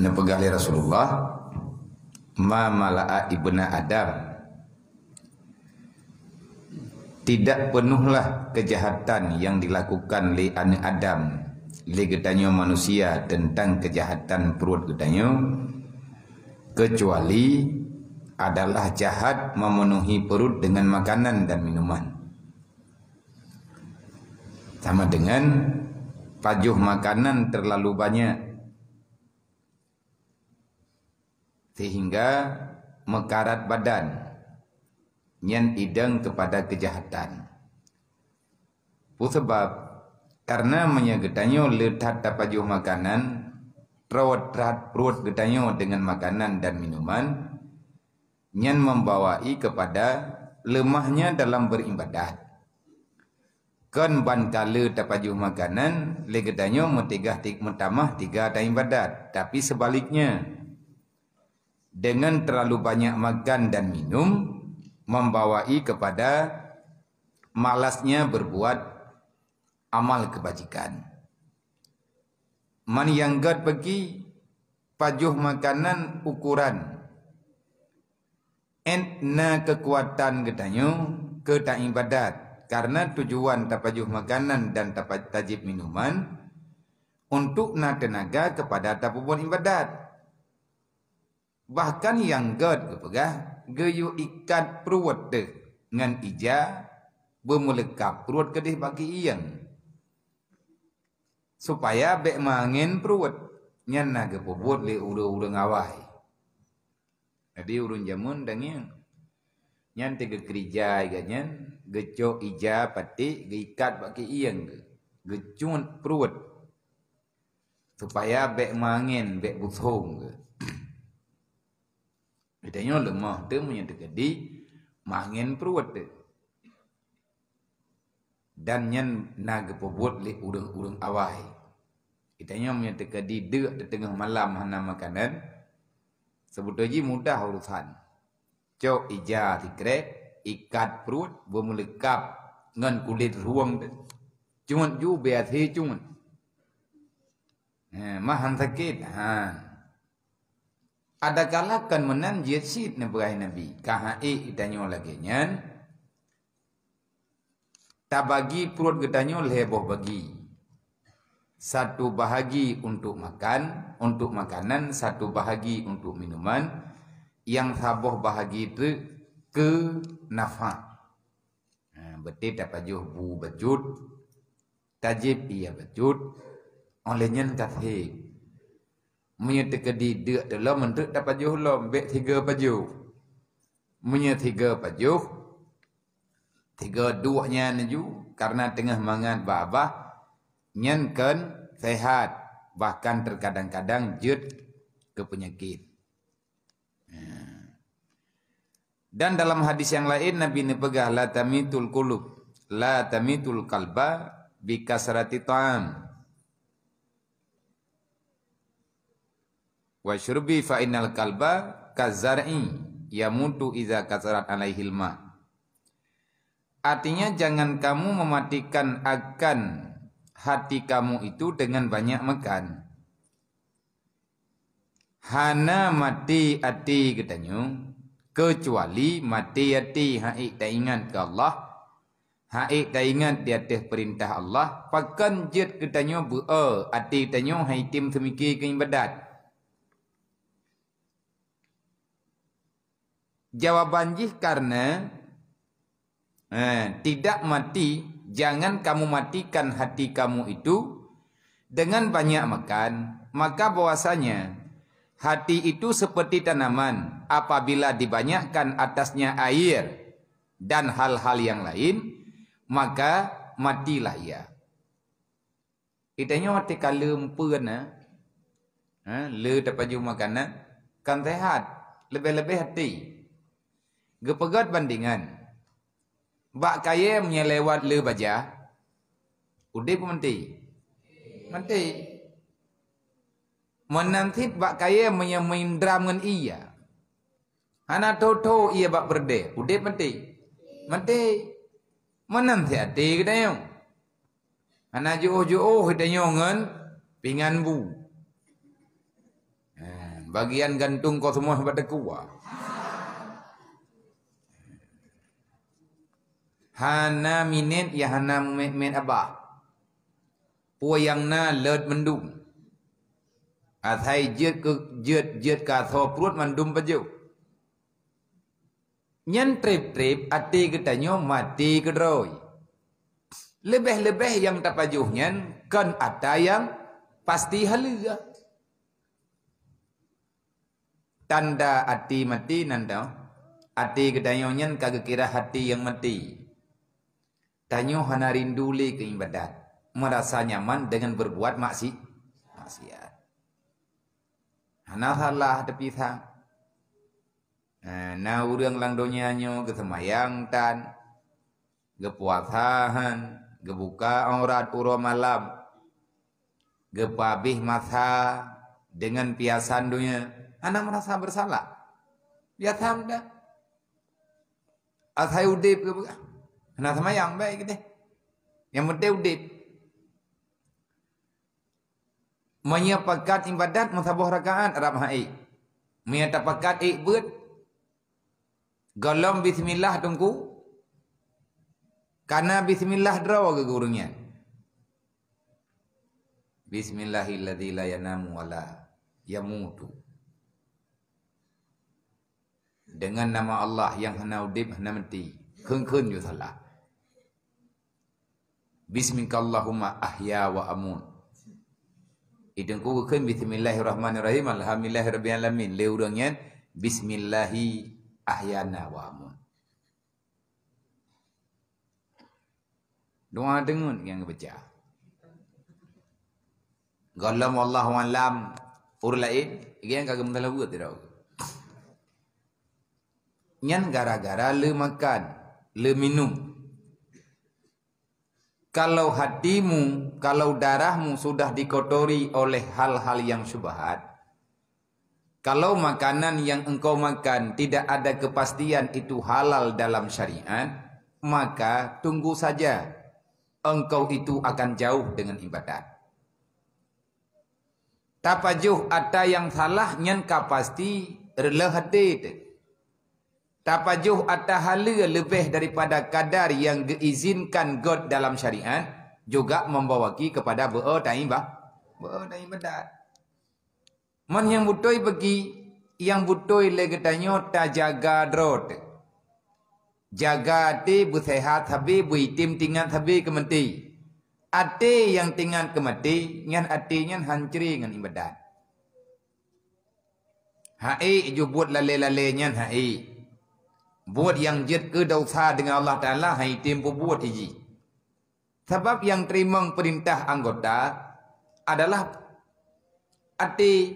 nepegali Rasulullah ma malaa ibna Adam tidak penuhlah kejahatan yang dilakukan li anak Adam li gedanyo manusia tentang kejahatan perut gedanyo kecuali adalah jahat memenuhi perut dengan makanan dan minuman sama dengan pajuh makanan terlalu banyak sehingga mekarat badan nyen ideng kepada kejahatan. Bu sebab karena menyegetanyo letat dapat juh makanan terawat terat perut getanyo dengan makanan dan minuman nyen membawai kepada lemahnya dalam beribadat. Kan bantala dapat juh makanan legetanyo metegah tik mentamah tiga dan ibadat. Tapi sebaliknya, dengan terlalu banyak makan dan minum membawai kepada malasnya berbuat amal kebajikan. Man yang gad pergi pajuh makanan ukuran enna kekuatan ketanyo ke tak ibadat karena tujuan tak makanan dan tak tajib minuman untuk na tenaga kepada tak pun ibadat bahkan yang God pegah geyu ikat perut de ngan ija bermulekap perut kedih bagi iyang supaya bek mangin perut nyen na ge pobot le uru uru ngawai jadi urun jamun dengan nyen tege gereja ga geco ija pati geikat bagi iyang ge gecun perut supaya bek mangin bek butong. Bedanya lemah tu punya tergedi mangin perut tu. Dan yang nak pebuat li urung-urung awai. Bedanya punya tergedi dek di tengah malam mana makanan. sebetulnya mudah urusan. Cok ija tikre ikat perut bermulekap dengan kulit ruang tu. Cuma ju biasa cuma. Eh, mahan sakit. Haa ada kalakan kan menan jesit nebrai nabi kaha e eh, ditanyo lagi nyen ta bagi perut getanyo leboh bagi satu bahagi untuk makan untuk makanan satu bahagi untuk minuman yang saboh bahagi itu ke nafa ha, berarti ta baju bu bajut tajib ia bajut olehnya kafe Munya tekedi dek de lo mendek da pajuh lo mbek tiga pajuh. Munya tiga pajuh. Tiga duanya neju karena tengah mangan babah nyenken sehat bahkan terkadang-kadang jut ke penyakit. Hmm. Dan dalam hadis yang lain Nabi ni pegah la tamitul qulub la tamitul kalba bi kasrati ta'am. wa syurbi fa innal kalba kazar'i yamutu idza kasarat alaihi ma Artinya jangan kamu mematikan akan hati kamu itu dengan banyak makan. Hana mati ati katanya. Kecuali mati ati haik tak ingat ke Allah. Haik tak ingat di atas perintah Allah. Pakan jid katanya bu'a ati katanya haitim semikir ke ibadat. Jawab banjih karena eh, tidak mati, jangan kamu matikan hati kamu itu dengan banyak makan. Maka bahwasanya hati itu seperti tanaman. Apabila dibanyakkan atasnya air dan hal-hal yang lain, maka matilah ia. Itanya waktu kalau mempunyai, kan, ha, eh? eh, le dapat jumlah makanan, kan sehat, lebih-lebih hati. Gepegat bandingan. Bak kaya menyelewat le baja. Udah pun menti. Menti. Menanti bak kaya menyemindra dengan iya. Hana toto iya bak berde. Udah menti. Menti. Menanti hati kita yang. Hana juuh-juuh kita yang dengan pingan bu. Eh, bagian gantung kau semua pada kuah. Hana minit ya hana mumet apa? Pua yang na lerd mendung. Athai jet ke jet jet ka tho prut mandum paju. Nyen trip trip ati ke tanyo mati ke droi. Lebih-lebih yang tak paju nyen kan ada yang pasti halia. Ya. Tanda ati mati nanda. Ati ke tanyo nyen kagak kira hati yang mati. Tanya hana rindu li ke ibadat. Merasa nyaman dengan berbuat maksiat. Maksiat. Hana salah tepi sang. Na urang lang dunia nyo ke semayang tan. Ke kebuka Ke buka aurat uro malam. Ke masa. Dengan piasan dunia. Hana merasa bersalah. Biasa mudah. Asai udip ke Anak semayang baik kita. Yang muda udip. Mereka pekat ibadat musabuh rakaat Arab Hai. Mereka pekat ikbut. Golong bismillah tunggu, Karena bismillah draw ke gurunya. Bismillahilladzila yanamu wala yamutu. Dengan nama Allah yang hana udib hana mati. Kun kun yusallah. Bismillahirrahmanirrahim ahya wa amun. Idengku kan ke bismillahirrahmanirrahim alhamdulillahirabbil alamin le urang yan bismillahi ahyana wa amun. Doa dengun yang baca. Gallam Allah wa lam urlaid yang kagum dalam buat tidak. Nyan gara-gara le makan, le minum, kalau hatimu, kalau darahmu sudah dikotori oleh hal-hal yang syubhat, kalau makanan yang engkau makan tidak ada kepastian itu halal dalam syariat, maka tunggu saja engkau itu akan jauh dengan ibadat. Tapajuh ada yang salah nyen kapasti relah hadid tapajuh atau hala lebih daripada kadar yang diizinkan God dalam syariat juga membawaki kepada bu'a ta'ibah. Bu'a ta'ibah Man yang butoi pergi, yang butoi lagi tanya tak jaga drot. Jaga ati bu sehat habi bu tim tingan habi kemati. Ati yang tingan kemati, yang ati yang hancuri dengan ibadat. Hai jubut lale-lale yang Hai. Buat yang jid ke dausah dengan Allah Ta'ala Hai tempo buat hiji. Sebab yang terima perintah anggota Adalah Arti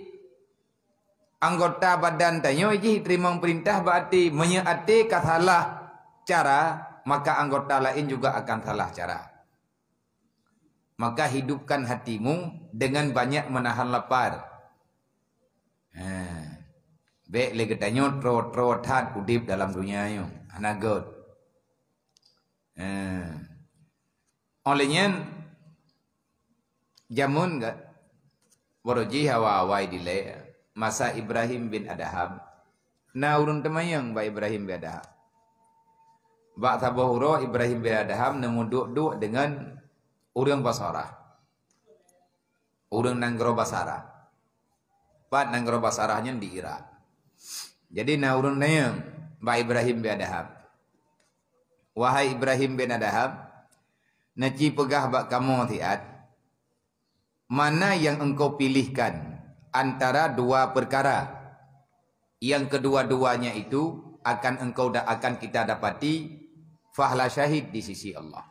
Anggota badan tanya hiji Terima perintah berarti Menyeati kesalah cara Maka anggota lain juga akan salah cara Maka hidupkan hatimu Dengan banyak menahan lapar Haa Baik lagi tanya terot-terot kudip dalam dunia ini. Anak God. Eh. Olehnya. Jamun ke. Waraji hawa awai di Masa Ibrahim bin Adham. Na urun temayang ba Ibrahim bin Adham. Ba tabahuro Ibrahim bin Adham namuduk-duk duk dengan urang basara. Urang nanggro basara. Pat nanggro basarahnya di Irak. Jadi naurun naya ba Ibrahim bin Adham. Wahai Ibrahim bin Adham, naci pegah ba kamu tiat. Mana yang engkau pilihkan antara dua perkara? Yang kedua-duanya itu akan engkau dah akan kita dapati fahla syahid di sisi Allah.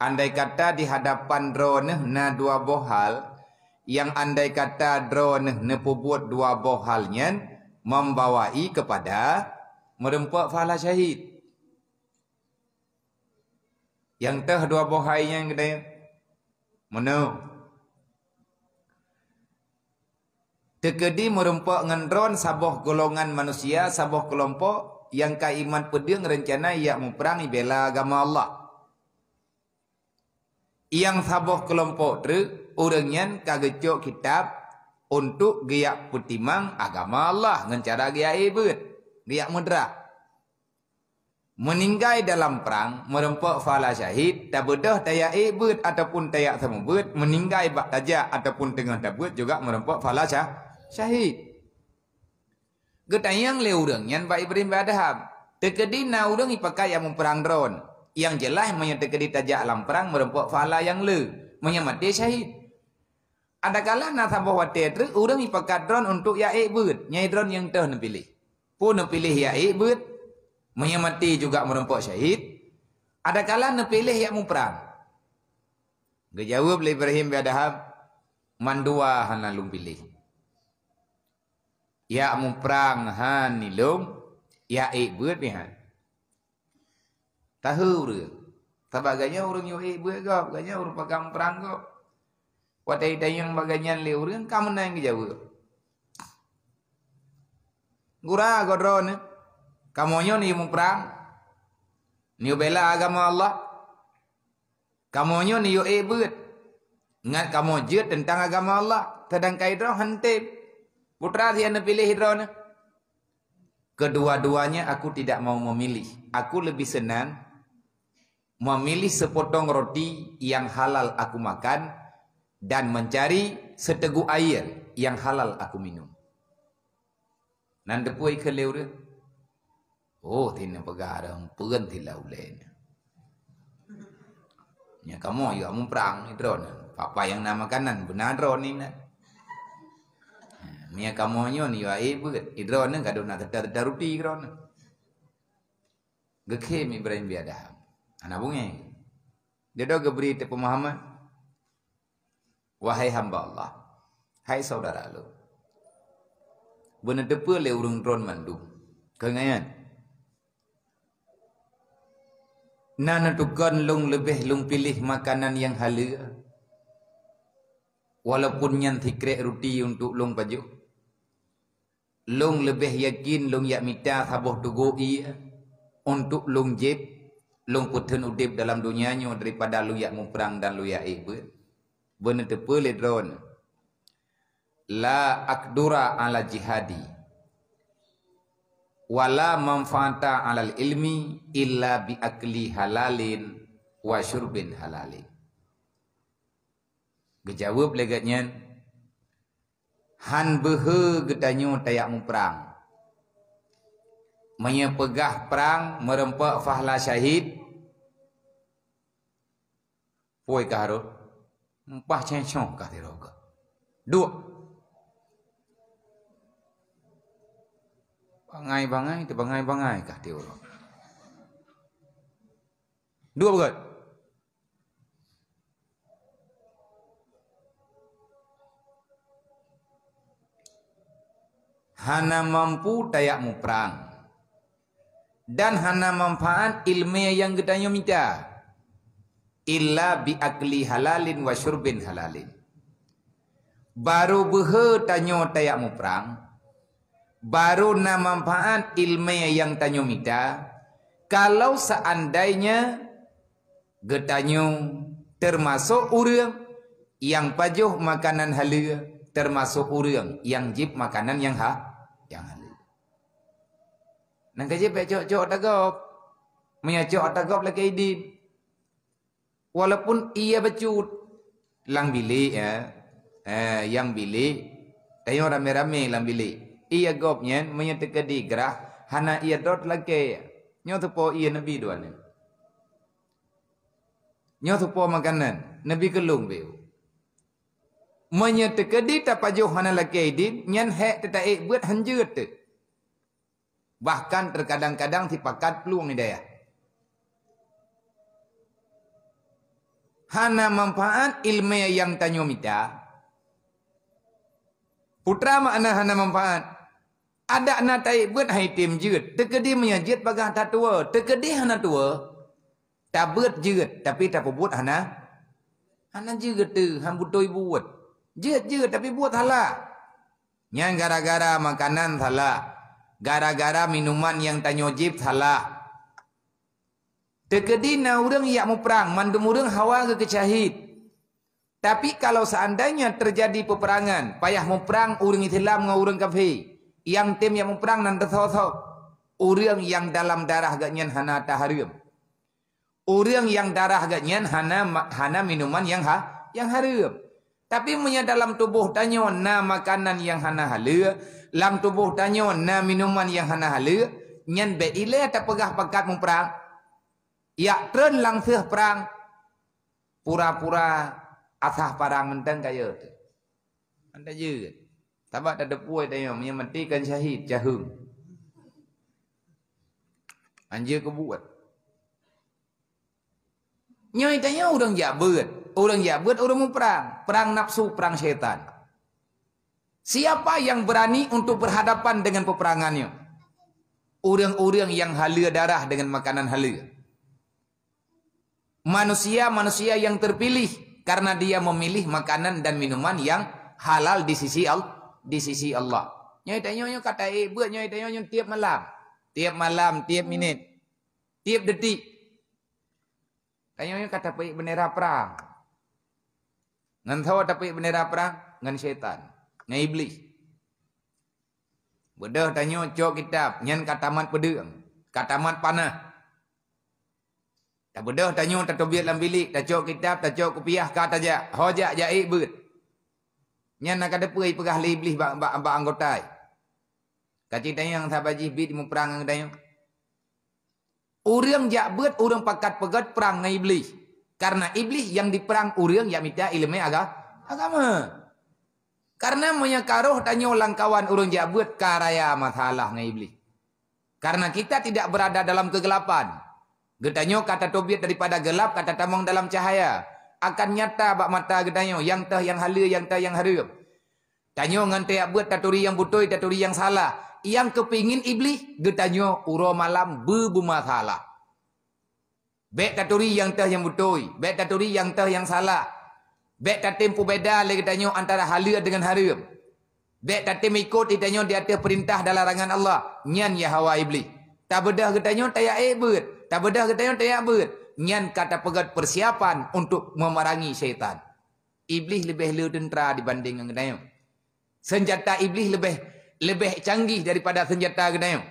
Andai kata di hadapan drone na dua bohal yang andai kata drone nepubut dua boh halnya membawai kepada merempak fala syahid. Yang teh dua boh halnya yang kena mana? Tekedi merempak dengan drone sabah golongan manusia, sabah kelompok yang kaiman pedang rencana ia memperangi bela agama Allah. Yang sabah kelompok tersebut urangian kagecok kitab untuk giak putimang agama Allah dengan cara giak ibut, giak mudra. Meninggai dalam perang, merempok fala syahid, tak bedah daya ibut ataupun daya semubut, meninggai bak tajak ataupun tengah tabut juga merempok fala syah, syahid. Getayang le urang yang baik beribadah. Tekedi na urang ipakai yang memperang drone. Yang jelas menyertakan di tajak alam perang merempok fala yang le. Menyamati syahid. Ada Adakalah nasabah wate tu urang ipakat drone untuk ya ibut, nyai drone yang teh pilih. Pun pilih ya ibut, menyemati juga merempok syahid. Adakalah ne pilih ya mupran. Gejawab lah Ibrahim bi mandua hana hanalum pilih. Ya hani hanilum ya ibut ni han. Tahu urang. Sebagainya urang yo ibut gap, gaknya urang pegang perang gap. Patay dayang baganyan leur kan kamunang ke jawa. Gura godro ne. Kamonyo ni mu perang. Ni bela agama Allah. Kamonyo ni yo ebet. Ngat kamu jeut tentang agama Allah, tadang kaidro hante. Putra dia ne pilih hidro ne. Kedua-duanya aku tidak mau memilih. Aku lebih senang memilih sepotong roti yang halal aku makan dan mencari seteguk air yang halal aku minum. Nan depuai ke leure. Oh, tin pegarang pun tilah ulen. Ya kamu ayo ya, amun perang ni drone. Papa yang nama kanan benar drone ni nak. kamu nyo ni wae ya, eh, bukan. Idrone eh, kadu nak tetar-tetar ruti Gekhe mi brain biada. Ana bunge. Dedo gebri te pemahaman. Wahai hamba Allah. Hai saudara lu. Bunuh depa le urung drone mandu. Kengayan. Nan tukan lung lebih lung pilih makanan yang halu. Walaupun yang tikrek roti untuk lung baju. Lung lebih yakin lung yak minta sabuh tugu ia. Untuk lung jeb, Lung putun udip dalam dunianya daripada lu yak muprang dan lu yak ibu. Eh, benda tu pelik dron la akdura ala jihadi wala manfaata ala ilmi illa bi akli halalin wa syurbin halalin gejawab legatnya han behe getanyo tayak perang menyepegah perang merempak fahla syahid Woi karut Ba chen chong kati Dua. Bangai-bangai tu bangai-bangai kati roka. Dua bukan? Hana mampu tayak mu perang. Dan hana manfaat ilmu yang kita minta illa bi akli halalin wa syurbin halalin. Baru beha tanyo tayak muprang, baru na manfaat ilmu yang tanyo mita, kalau seandainya getanyo termasuk urang yang pajuh makanan halia, termasuk urang yang jip makanan yang ha, yang halia. Nang kaje pe ya cok-cok tagop. Menyacok tagop lagi idin walaupun ia becut lang bilik ya eh yang bilik tayo rame-rame lang bilik ia gobnya menyetekah di gerah hana ia dot lagi nyo tu po ia nabi dua ni nyo tu po makanan nabi kelung beu menyetekah di tapajo hana lagi di nyan hek tetaik buat hanjut bahkan terkadang-kadang tipakat peluang ni daya Hana manfaat ilmu yang tanya minta. Putra makna hana manfaat. Ada na taik bet hai tim jirat. Terkedih menyajit bagah tak tua. Terkedih hana tua. Tak bet jirat. Tapi tak buat hana. Hana jirat tu. Han butuh buat. Jirat jirat tapi buat halak. Yang gara-gara makanan halak. Gara-gara minuman yang tanya jib halak. Tegedina urang yak muperang. perang, urang hawa ke kecahit. Tapi kalau seandainya terjadi peperangan. Payah muperang urang itilam dengan urang kafe. Yang tim yang muperang nan tersosok. Urang yang dalam darah gak nyen hana taharium, Urang yang darah gak nyen hana, hana minuman yang ha, yang harium. Tapi punya dalam tubuh tanya na makanan yang hana halu. Dalam tubuh tanya na minuman yang hana halu. Nyen beile atau pegah pekat perang. Yak tren langsir perang pura-pura asah parang menteng kaya tu. Anda je. Tapi tak ada puai tak yang menyematikan syahid jahung. Anja ke buat. Nyai tanya orang jabut. Kan? Orang jabut orang memperang. Perang nafsu, perang syaitan. Siapa yang berani untuk berhadapan dengan peperangannya? Orang-orang yang halia darah dengan makanan halia manusia-manusia yang terpilih karena dia memilih makanan dan minuman yang halal di sisi Allah di sisi Allah. Nyoi tanyo nyo kata ibu, bua nyoi tanyo tiap malam. Tiap malam, tiap minit. Tiap detik. Tanyo nyo kata pai bendera perang. Ngan tahu tapi bendera perang ngan syaitan, ngan iblis. Bedah tanyo cok kitab, nyen katamat pedang, katamat panah. Tak bedah tanya tak tobiat dalam bilik, tak cok kitab, tak cok kupiah ka taja. Hojak ja ibut. Eh, Nya nak ada pui pegah li iblis ba ba ba anggota. Kacik tanya yang sahabat jibit di perang yang tanya. Orang jak bet, orang pakat pegat perang dengan iblis. Karena iblis yang diperang orang yang minta ilmu agama. Karena punya karuh tanya langkawan orang jak bet, karaya masalah dengan iblis. Karena kita tidak berada dalam kegelapan. Getanyo kata tobit daripada gelap kata tamong dalam cahaya. Akan nyata bak mata getanyo yang tah yang hala yang tah yang harum. Tanyo ngan tiap buat taturi yang butoi taturi yang salah. Yang kepingin iblis getanyo uro malam bebuma salah. Bek taturi yang tah yang butoi, bek taturi yang tah yang salah. Bek tatim beda le getanyo antara hala dengan harum. Bek tatim ikut getanyo di atas perintah dalam larangan Allah. Nyan ya hawa iblis. Tak bedah getanyo tayak ebut. Eh, tak bedah kita yang tanya apa? Nyan kata pegat persiapan untuk memerangi syaitan. Iblis lebih leu tentera dibanding dengan tanya. Senjata iblis lebih lebih canggih daripada senjata tanya.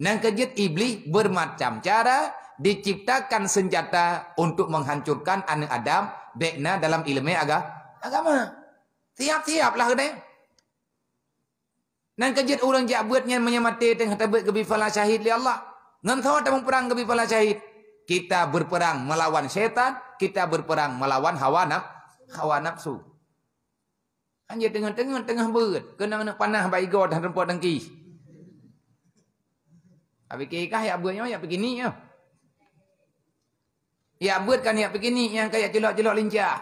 Nang kejut iblis bermacam cara diciptakan senjata untuk menghancurkan anak Adam bekna dalam ilmu agama. Agama. Tiap-tiap lah tanya. Nang kejut orang jabatnya menyamati tengah tabut kebifalan syahid li Allah. Ngentot emang memperang gebi pala cahit. Kita berperang melawan setan, kita berperang melawan hawa naf, hawa nafsu. Anjir dengan tengah tengah berat, kena kena panah baik god dan rempah dengki. Abi kekah ya buatnya ya begini ya. Ya kan ya begini yang kayak celok-celok lincah.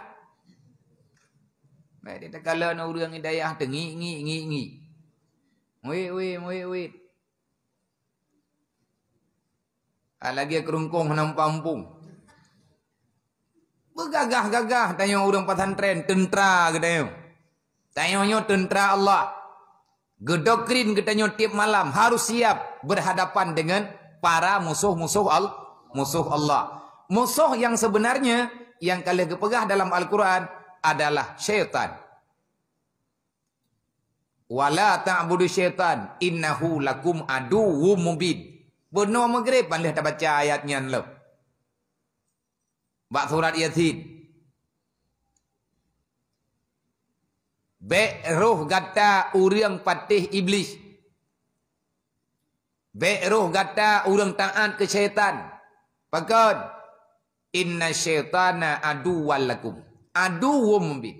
Baik, dia tak kala nak urang hidayah tengi ngi ngi ngi. Wei wei wei wei. Ah, lagi kerungkung nang pampung. Begagah-gagah tanya orang pesantren tentera Tanya Tanyanya tentera Allah. Gedok Gedokrin katanya tiap malam harus siap berhadapan dengan para musuh-musuh al musuh Allah. Musuh yang sebenarnya yang kalian kepegah dalam Al-Quran adalah syaitan. Wala ta'budu syaitan innahu lakum aduwwum mubin. Benar maghrib boleh tak baca ayatnya lo. Bak surat Yasin. Bek roh gata uriang patih iblis. Bek roh gata uriang taat ke syaitan. Pakat. Inna syaitana adu walakum. Adu wumbin.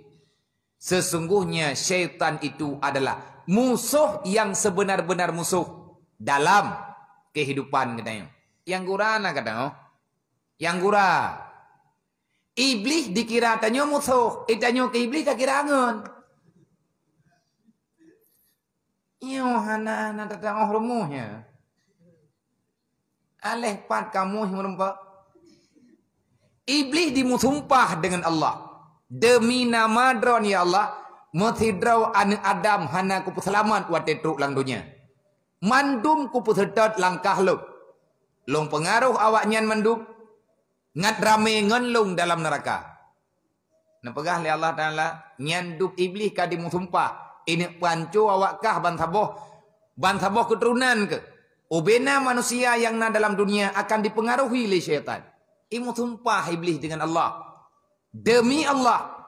Sesungguhnya syaitan itu adalah musuh yang sebenar-benar musuh. Dalam kehidupan kita Yang kurana lah, katanya. Oh. Yang kura. Iblis dikira tanya musuh. Eh, tanya ke iblis tak kira angin. Iyo hana hana tetang oh rumuhnya. Aleh pat kamu yang rumpah. Iblis dimusumpah dengan Allah. Demi nama dron ya Allah. Mesidraw an Adam hana kupuselamat wa tetruk lang mandum ku pusedot langkah lu. Lung pengaruh awak nyan mandum. Ngat rame ngen lung dalam neraka. Nampakah li Allah Ta'ala nyan dup iblis kadimu sumpah. Ini pancu awak kah bansaboh. Bansaboh keturunan ke. Ubena manusia yang na dalam dunia akan dipengaruhi oleh syaitan. Imu sumpah iblis dengan Allah. Demi Allah.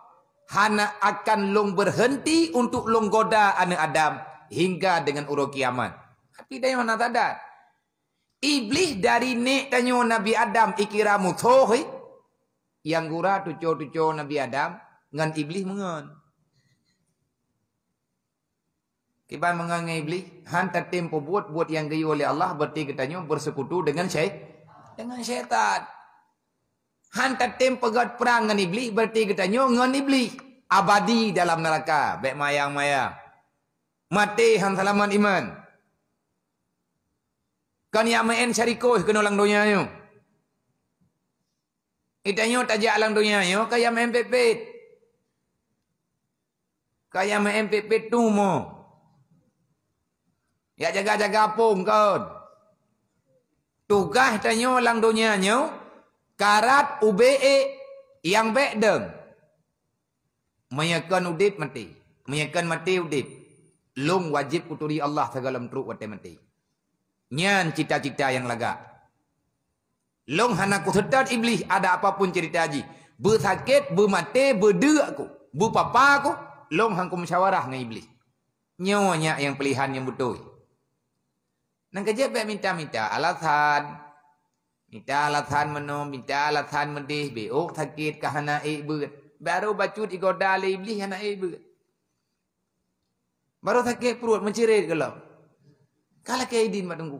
Hana akan lung berhenti untuk lung goda anak Adam. Hingga dengan uruh kiamat. Kita yang nak sadar. Iblis dari ni tanya Nabi Adam ikiramu sohi. Yang gura tucu-tucu Nabi Adam. Dengan Iblis mengen. Kita mengen Iblis. Han tempo buat-buat yang gaya oleh Allah. Berarti kita tanya bersekutu dengan syaitan. Dengan syaitan. Han tertim pegat perang dengan iblis. Berarti kita nyo dengan iblis. Abadi dalam neraka. Baik mayang-mayang. Mati han salaman iman. Kau ni amain syarikoh kena lang dunia yo. Itanyo tajak lang dunia yo kaya main pepet. Kaya main pepet tu mo. Ya jaga-jaga pun kau. Tugas tanyo lang dunia yo karat ube yang bek deng. Menyekan udip mati. Menyekan mati udip. Lung wajib kuturi Allah segala truk wate mati. Nyan cita-cita yang lega. Long hana ku sedar iblis ada apapun cerita aji. Bersakit, bermati, berdua aku. berpapa aku. Long hang ku mesyawarah dengan iblis. Nyonya yang pilihan yang betul. Nang kerja baik minta-minta alasan. Minta alasan menung, minta alasan medih. Beok sakit ke hana ibut. Baru bacut ikut dalai iblis hana ibu, Baru sakit perut mencerit kalau. Kalau ke idin mak tunggu.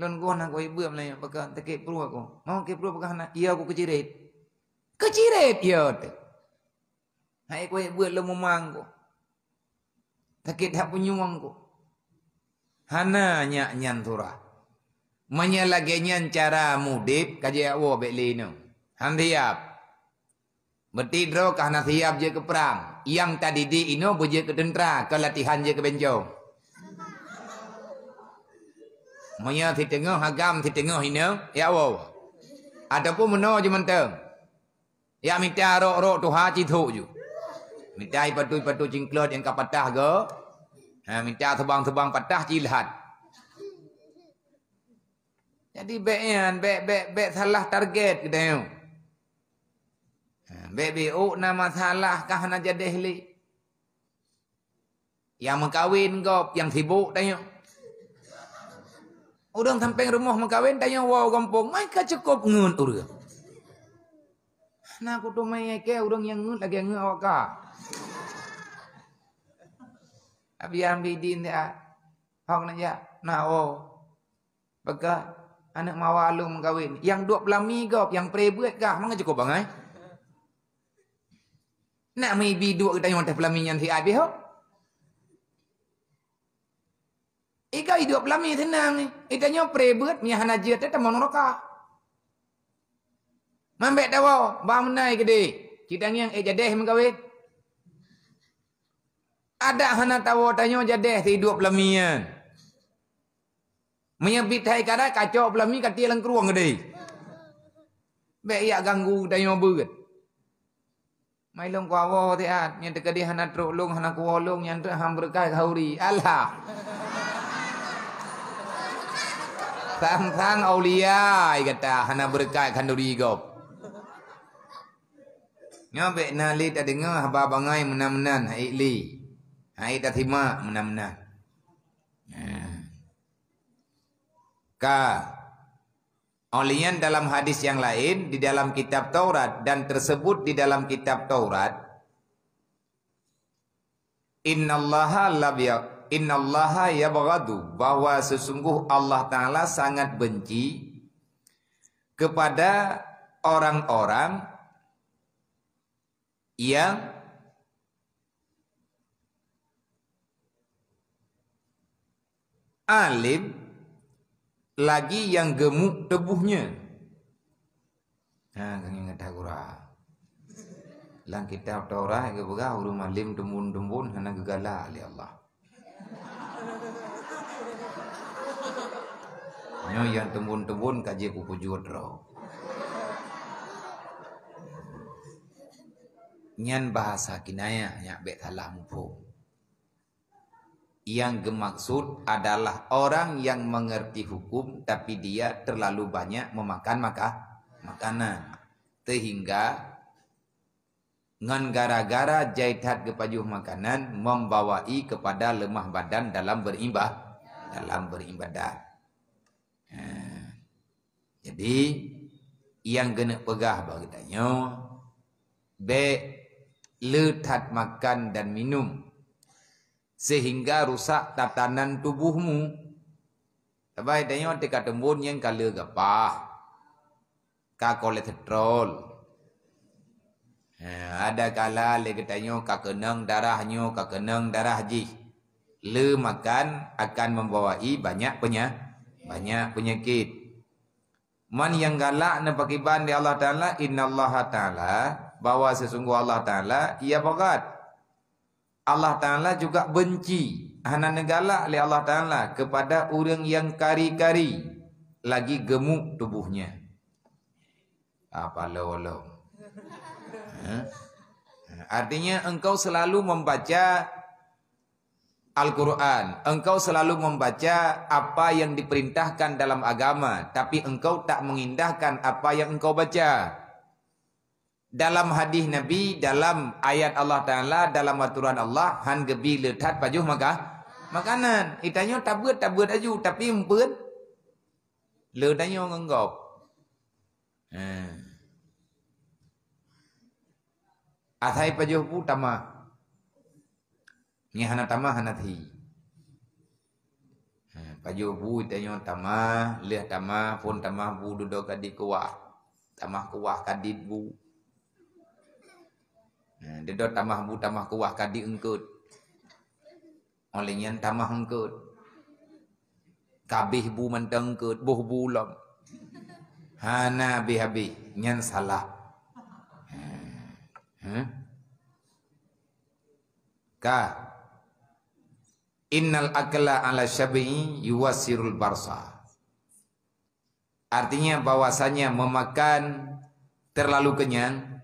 Lon gua nak gua ibu amlah yang pakai tak kepru aku. Mau kepru pakai nak iya aku kecirit. Kecirit iya tu. Hai kau ibu lo memang gua. Tak kita punyuang gua. Hana nyak nyantura. Menyalagenya cara mudip kaje awo belino. Handiap. Betidro kahna siap je ke perang. Yang tadi di ino buje ke tentera, ke latihan je ke bencong. Maya di tengah agam di tengah ini. Ya Allah. Ataupun mana je mentang. Ya minta rok-rok tu haji tu je. Minta patu ipatu cingklah yang kapatah patah ke. Ha, minta sebang-sebang patah jilhat. Jadi bean, be, be, be, salah target ke dia. Bebeu nama salah kah jadi Delhi. Yang mengkawin kau, yang sibuk tanya. Orang sampai rumah mengkahwin tanya wow kampung, mai cukup ngun urang. Nah aku tu mai ke urang yang ngun lagi ngun awak ka. Abi ambil din dia. Hong nanya, nah oh, wow. Baga anak mawa alu mengkahwin, yang dua pelami gop, yang prebuat ke, mana cukup bangai? Eh? Nak mibi dua kita yang tak pelami yang Abi hok? Ika hidup lami tenang ni. Ika nyo prebet mi hana jia te tamon roka. Mambek dawa ba munai gede. Kita ngiang e eh, jadeh mengawe. Ada hana tawa tanya jadeh te hidup lami ya. Menya bitai kada kacau pelami katia lang keruang gede. Be ia ganggu tanyo buget. Mai long kwawo te at ah. nyen te hana tro long hana kwolong nyen te hambrekai kauri. Allah. sang-sang aulia kata hana berkat kanduri gop nyobe nali ta dengar haba bangai menamnan haili hai ta tima menamnan ka Olian dalam hadis yang lain di dalam kitab Taurat dan tersebut di dalam kitab Taurat Inna Innallaha labiyak innallaha yabghadu bahwa sesungguh Allah taala sangat benci kepada orang-orang yang alim lagi yang gemuk tubuhnya. Nah, kang ingat aku Lang kita orang ke berah huruf alim tembun-tembun hana gegala oleh Allah. Nyo yang tembun-tembun kaji pupu jodro. Nyan bahasa kinaya nyak bek salah mupu. Yang gemaksud adalah orang yang mengerti hukum tapi dia terlalu banyak memakan maka makanan. Sehingga ngan gara-gara jaitat kepajuh makanan membawai kepada lemah badan dalam berimbah dalam beribadah. Ha. Jadi yang kena pegah bertanya baik letat makan dan minum sehingga rusak tatanan tubuhmu. Baik tanya tika tembun yang kala gapah. Ka kolesterol. Ha, ada kala le ketanyo ka kenang darahnyo ka kenang darah ji. Le makan akan membawai banyak penyakit banyak penyakit man yang galak nak pakai ban di Allah taala Allah taala bahawa sesungguh Allah taala ia berat Allah taala juga benci hana negalak oleh Allah taala kepada orang yang kari-kari lagi gemuk tubuhnya apa lo lo Artinya engkau selalu membaca Al-Quran. Engkau selalu membaca apa yang diperintahkan dalam agama. Tapi engkau tak mengindahkan apa yang engkau baca. Dalam hadis Nabi, dalam ayat Allah Ta'ala, dalam aturan Allah. Han gebi letat pajuh maka makanan. Itanya tabut, tabut aju. Tapi mpun. Letanya orang engkau. Hmm. Eh. Asai pajuh pun tamah. Ini hana tamah hana thi. Ha, paju bu tanya tamah, leh tamah pun tamah bu duduk kadi kuah. Tamah kuah kadi bu. Dia ha, tamah bu tamah kuah kadi engkut. Olehnya tamah engkut. Kabih bu mentengkut, buh bu lom. Hana habis-habis, yang salah. Ha, hmm. Hmm? Innal akla ala syabi yuwasirul barsa. Artinya bahwasanya memakan terlalu kenyang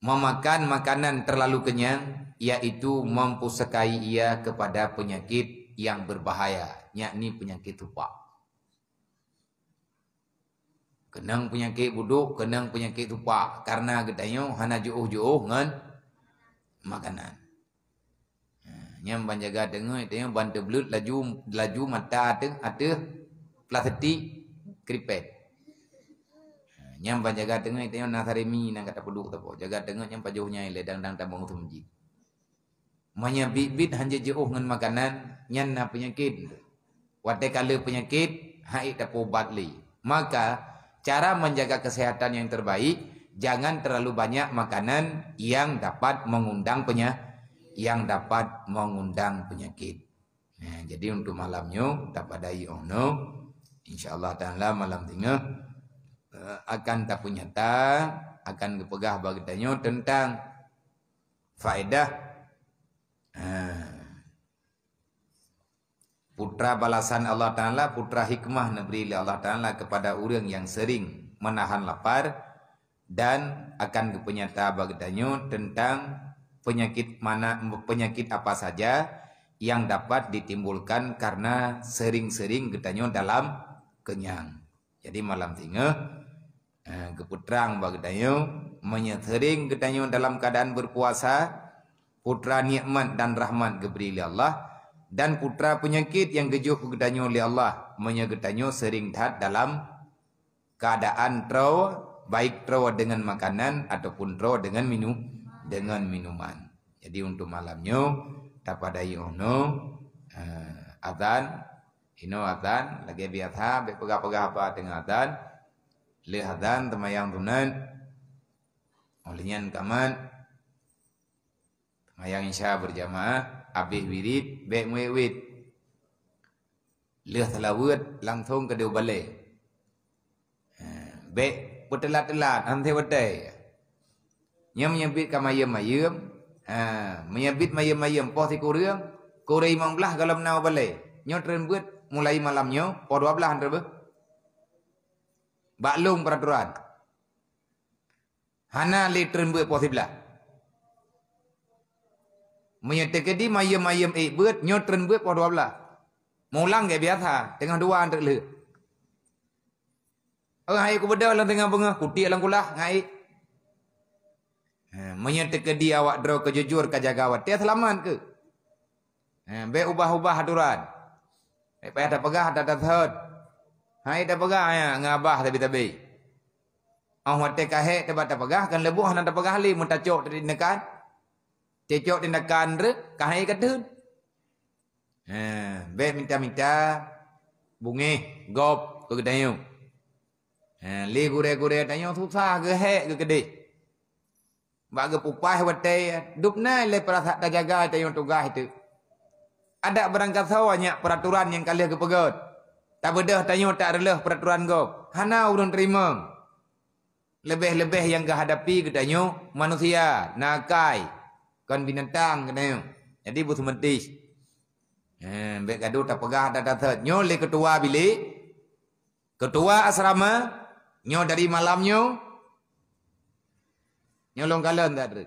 memakan makanan terlalu kenyang yaitu mampu sekai ia kepada penyakit yang berbahaya yakni penyakit tupak. Kenang penyakit buduk, kenang penyakit tupak karena kita gedayo hanajuh-juh dengan makanan. Yang banjaga dengar itu yang bantu belut laju laju mata ada ada plastik kripet. Ha, yang banjaga dengar itu yang nasarimi nak kata peluk tak boleh Jaga dengar yang pajuhnya ilai dang dang tabung tu menjadi. bit-bit hanya jauh oh, dengan makanan yang na penyakit. Wate kalau penyakit haik tak boleh li. Maka cara menjaga kesehatan yang terbaik jangan terlalu banyak makanan yang dapat mengundang penyakit yang dapat mengundang penyakit. Nah, ya, jadi untuk malamnya tak padai Insya Allah taala malam tinggal uh, eh, akan tak punya ta akan kepegah bagitanya tentang faedah uh, putra balasan Allah taala putra hikmah negeri Allah taala kepada orang yang sering menahan lapar dan akan kepenyata bagitanya tentang penyakit mana penyakit apa saja yang dapat ditimbulkan karena sering-sering getanya dalam kenyang. Jadi malam tinggal eh, keputrang bagdayo menyering getanya dalam keadaan berpuasa putra nikmat dan rahmat diberi oleh Allah dan putra penyakit yang gejuh getanyo oleh Allah menyegetanyo sering dat dalam keadaan tro baik tro dengan makanan ataupun tro dengan minum dengan minuman. Jadi untuk malamnya tak pada iono, uh, eh, adan, ino adan, lagi biasa berpegah-pegah apa dengan adan, leh adan temayang tunan, olehnya kaman temayang insya berjamaah abih wirid be muwid leh selawat langsung ke dua balik. Uh, be Putelat-telat, antai-putai. biết à, Yang menyempit kamayam mayam. Ha, menyempit mayam mayam poh ti kurang. Kurai imam belah galam nau balai. Nyo tren buat mulai malamnya poh dua belah antara Baklung peraturan. Hana bước bả, le tren buat poh ti belah. bước mayam mayam eh buat nyo tren buat poh dua belah. Mulang gak biasa dengan dua antara leh. Orang hai anh beda lang tengah pengah, kutik lang kulah ngai. Ha, menyen awak draw kejujur ke jaga awak. Tiada selamat ke? Ha, ubah-ubah aturan. Baik eh, payah tak pegah, tak tak hurt. Hai eh, tak pegah ya, ngabah tapi tapi Oh, awak tak kahit, tak tak pegah. Kan lebuh, tak pegah lagi. Mereka cok tadi nekan. Cok tadi nekan, kahit ke tu. Ha, Baik minta-minta. Bungi, gop, ke kedai. Ha, Lih gure-gure, tanya susah ke, hek ke kedai. Baga pupai watai. Ya. Dupna ilai perasa tak jaga tayo tugas itu. Ada berangkat sawa nyak peraturan yang kalih ke pegawat. Tak bedah tayo tak relah peraturan kau. Hana urun terima. Lebih-lebih yang kehadapi ke tayo manusia. Nakai. Kan binatang ke tayo. Jadi bu sementis. Hmm, ha, Bek gaduh tak pegah tak tak tak. Nyo le ketua bilik. Ketua asrama. Nyo dari malam Nyo nyolong kala ndadre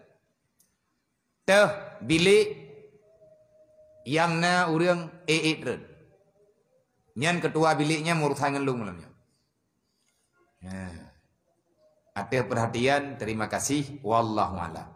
Teh bilik yang na urang ee e dre nyan ketua biliknya murus murthangan lu ngulamnya ha ate perhatian terima kasih wallahu alam